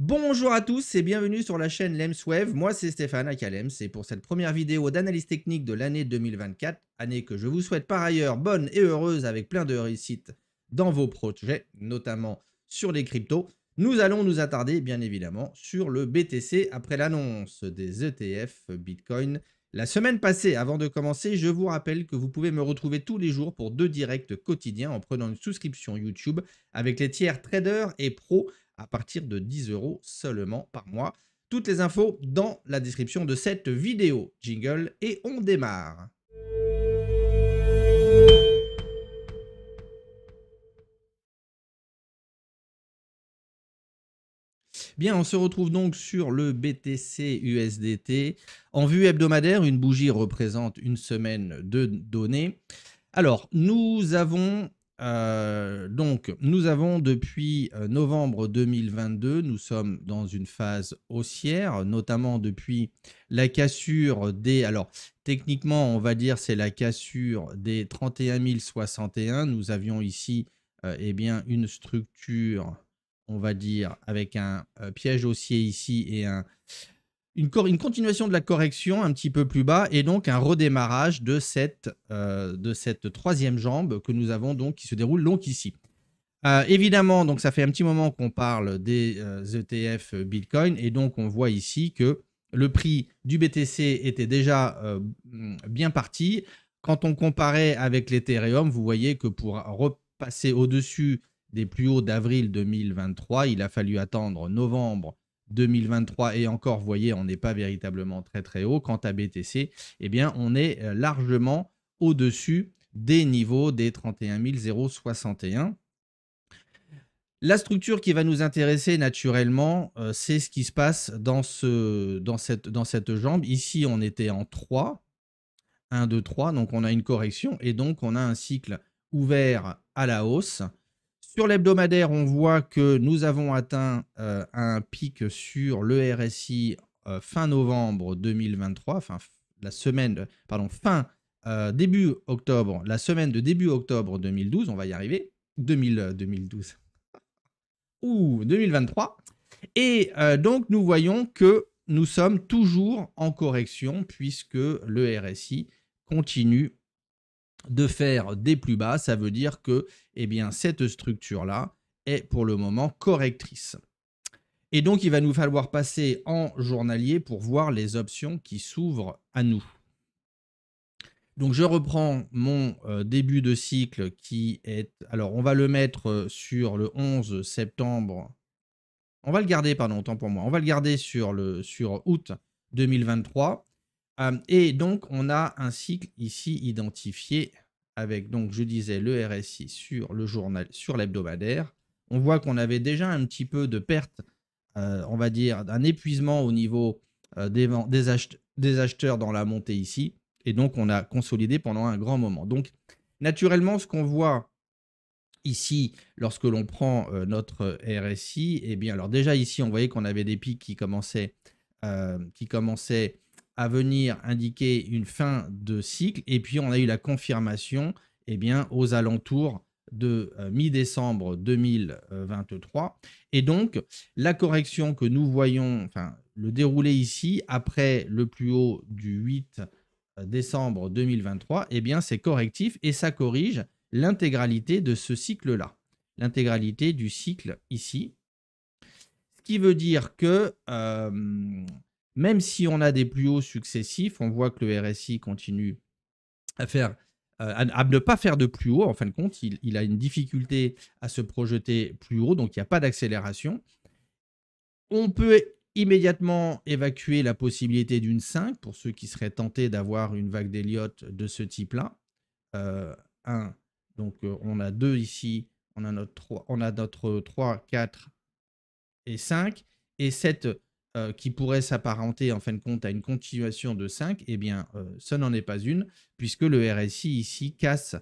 Bonjour à tous et bienvenue sur la chaîne LemsWave, Moi, c'est Stéphane Akalem. C'est pour cette première vidéo d'analyse technique de l'année 2024, année que je vous souhaite par ailleurs bonne et heureuse avec plein de réussites dans vos projets, notamment sur les cryptos. Nous allons nous attarder bien évidemment sur le BTC après l'annonce des ETF Bitcoin la semaine passée, avant de commencer, je vous rappelle que vous pouvez me retrouver tous les jours pour deux directs quotidiens en prenant une souscription YouTube avec les tiers traders et pros à partir de 10 euros seulement par mois. Toutes les infos dans la description de cette vidéo. Jingle et on démarre. Bien, on se retrouve donc sur le BTC USDT. En vue hebdomadaire, une bougie représente une semaine de données. Alors, nous avons euh, donc, nous avons depuis euh, novembre 2022, nous sommes dans une phase haussière, notamment depuis la cassure des. Alors, techniquement, on va dire c'est la cassure des 31 061. Nous avions ici euh, eh bien, une structure, on va dire, avec un piège haussier ici et un une, continuation de la correction un petit peu plus bas et donc un redémarrage de cette, euh, de cette troisième jambe que nous avons donc qui se déroule donc ici. Euh, évidemment, donc ça fait un petit moment qu'on parle des ETF euh, e Bitcoin et donc on voit ici que le prix du BTC était déjà bien parti. Quand on comparait avec l'Ethereum, vous voyez que pour repasser au-dessus des plus hauts d'avril 2023, il a fallu attendre novembre 2023 et encore, vous voyez, on n'est pas véritablement très très haut. Quant à BTC, eh bien, on est euh, largement au-dessus des niveaux des 31 061. La structure qui va nous intéresser naturellement, euh, c'est ce qui se passe dans, ce, dans, cette, dans cette jambe. Ici, on était en 3, 1, 2, 3, donc on a une correction et donc on a un cycle ouvert à la hausse sur l'hebdomadaire, on voit que nous avons atteint euh, un pic sur le RSI euh, fin novembre 2023, enfin la semaine, pardon, fin euh, début octobre, la semaine de début octobre 2012, on va y arriver, 2012 ou 2023. Et donc nous voyons que nous sommes toujours en correction puisque le RSI continue de faire des plus bas, ça veut dire que eh bien, cette structure-là est pour le moment correctrice. Et donc, il va nous falloir passer en journalier pour voir les options qui s'ouvrent à nous. Donc, je reprends mon euh, début de cycle qui est... Alors, on va le mettre euh, sur le 11 septembre. On va le garder, pardon, autant pour moi. On va le garder sur, le, sur août 2023 et donc, on a un cycle ici identifié avec, donc, je disais, le RSI sur le journal, sur l'hebdomadaire. On voit qu'on avait déjà un petit peu de perte, on va dire, d'un épuisement au niveau des, acheteurs dans la montée ici. Et donc, on a consolidé pendant un grand moment. Donc, naturellement, ce qu'on voit ici, lorsque l'on prend notre RSI, eh bien, alors déjà ici, on voyait qu'on avait des pics qui qui commençaient venir indiquer une fin de cycle. Et puis, on a eu la confirmation et eh bien, aux alentours de euh, mi-décembre 2023. Et donc, la correction que nous voyons, enfin, le déroulé ici, après le plus haut du 8 euh, décembre 2023, et eh bien, c'est correctif et ça corrige l'intégralité de ce cycle-là, l'intégralité du cycle ici. Ce qui veut dire que euh, même si on a des plus hauts successifs, on voit que le RSI continue euh, à ne pas faire de plus haut. En fin de compte, il, a une difficulté à se projeter plus haut, donc il n'y a pas d'accélération. On peut immédiatement évacuer la possibilité d'une 5 pour ceux qui seraient tentés d'avoir une vague d'Elliott de ce type-là. 1, euh, donc euh, on a 2 ici, on a notre 3, on a 4 et 5. Et cette euh, qui pourrait s'apparenter en fin de compte à une continuation de 5, et eh bien, euh, ce n'en est pas une, puisque le RSI ici casse,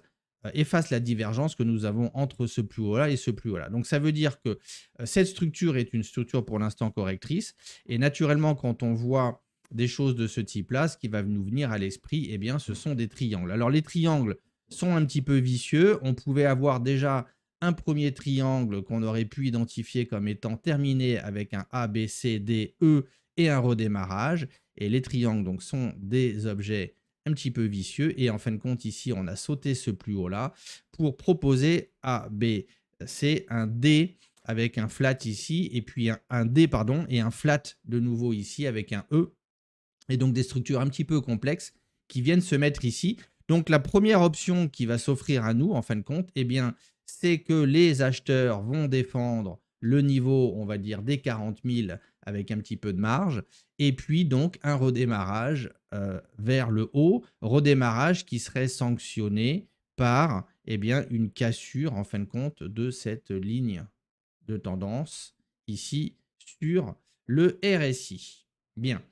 euh, efface la divergence que nous avons entre ce plus haut-là et ce plus haut-là. Donc, ça veut dire que cette structure est une structure pour l'instant correctrice, et naturellement, quand on voit des choses de ce type-là, ce qui va nous venir à l'esprit, et eh bien, ce sont des triangles. Alors, les triangles sont un petit peu vicieux, on pouvait avoir déjà un premier triangle qu'on aurait pu identifier comme étant terminé avec un A, B, C, D, E et un redémarrage. Et les triangles donc, sont des objets un petit peu vicieux. Et en fin de compte, ici, on a sauté ce plus haut-là pour proposer A, B, C, un D avec un flat ici, et puis un, D, pardon, et un flat de nouveau ici avec un E. Et donc des structures un petit peu complexes qui viennent se mettre ici. Donc la première option qui va s'offrir à nous, en fin de compte, eh bien, c'est que les acheteurs vont défendre le niveau, on va dire, des 40 000 avec un petit peu de marge, et puis donc un redémarrage euh, vers le haut, redémarrage qui serait sanctionné par eh bien, une cassure, en fin de compte, de cette ligne de tendance ici sur le RSI. Bien,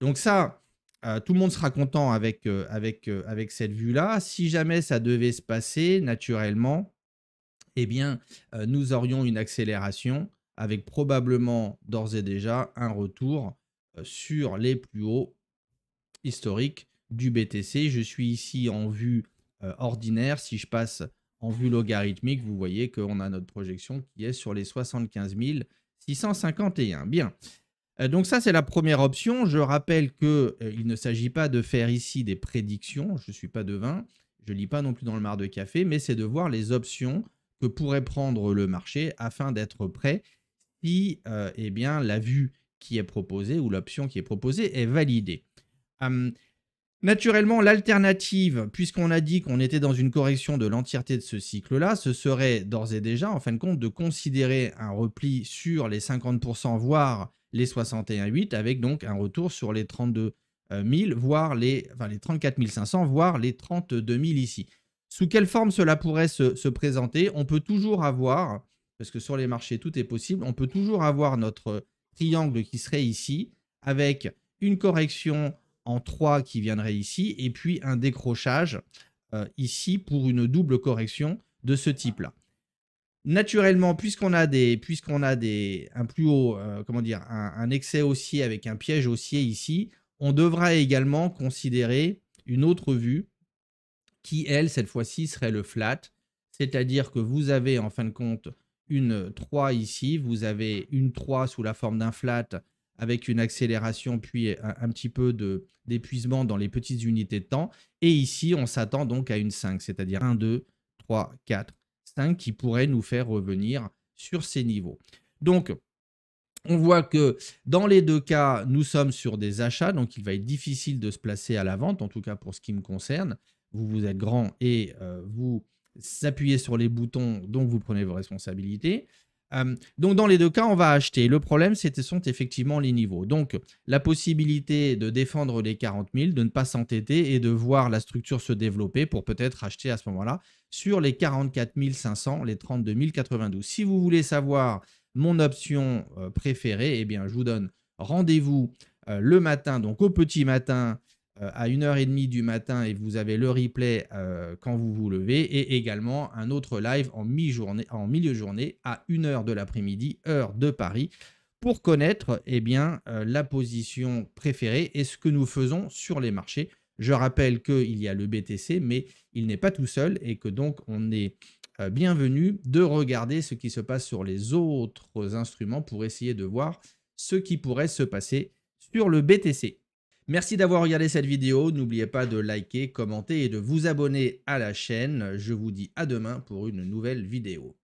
donc ça, euh, tout le monde sera content avec, euh, avec, avec cette vue-là. Si jamais ça devait se passer, naturellement, eh bien, euh, nous aurions une accélération avec probablement d'ores et déjà un retour euh, sur les plus hauts historiques du BTC. Je suis ici en vue euh, ordinaire. Si je passe en vue logarithmique, vous voyez qu'on a notre projection qui est sur les 75 651. Bien. donc ça, c'est la première option. Je rappelle qu'il il ne s'agit pas de faire ici des prédictions. Je ne suis pas devin. Je ne lis pas non plus dans le mar de café, mais c'est de voir les options que pourrait prendre le marché afin d'être prêt si euh, eh bien, la vue qui est proposée ou l'option qui est proposée est validée. Hum, naturellement, l'alternative, puisqu'on a dit qu'on était dans une correction de l'entièreté de ce cycle-là, ce serait d'ores et déjà, en fin de compte, de considérer un repli sur les 50%, voire les 61,8, avec donc un retour sur les 32 voire les, enfin, les 34 500, voire les 32 000 ici. Sous quelle forme cela pourrait se, présenter On peut toujours avoir, parce que sur les marchés tout est possible, on peut toujours avoir notre triangle qui serait ici, avec une correction en 3 qui viendrait ici, et puis un décrochage euh, ici pour une double correction de ce type-là. Naturellement, puisqu'on a, des, puisqu'on a des, un plus haut, euh, comment dire, un, un, excès haussier avec un piège haussier ici, on devra également considérer une autre vue qui, elle, cette fois-ci, serait le flat. C'est-à-dire que vous avez, en fin de compte, une 3 ici, vous avez une 3 sous la forme d'un flat avec une accélération puis un, petit peu d'épuisement dans les petites unités de temps. Et ici, on s'attend donc à une 5, c'est-à-dire 1, 2, 3, 4, 5 qui pourrait nous faire revenir sur ces niveaux. Donc, on voit que dans les deux cas, nous sommes sur des achats, donc il va être difficile de se placer à la vente, en tout cas pour ce qui me concerne vous, êtes grand et euh, vous appuyez sur les boutons, donc vous prenez vos responsabilités. Euh, donc dans les deux cas, on va acheter. Le problème, ce sont effectivement les niveaux. Donc la possibilité de défendre les 40 000, de ne pas s'entêter et de voir la structure se développer pour peut-être acheter à ce moment-là sur les 44 500, les 32 092. Si vous voulez savoir mon option euh, préférée, eh bien je vous donne rendez-vous le matin, donc au petit matin, euh, à 1h30 du matin et vous avez le replay euh, quand vous vous levez et également un autre live en, mi-journée, en milieu journée à 1h de l'après-midi, heure de Paris, pour connaître eh bien, euh, la position préférée et ce que nous faisons sur les marchés. Je rappelle qu'il y a le BTC, mais il n'est pas tout seul et que donc on est bienvenu de regarder ce qui se passe sur les autres instruments pour essayer de voir ce qui pourrait se passer sur le BTC. Merci d'avoir regardé cette vidéo. N'oubliez pas de liker, commenter et de vous abonner à la chaîne. Je vous dis à demain pour une nouvelle vidéo.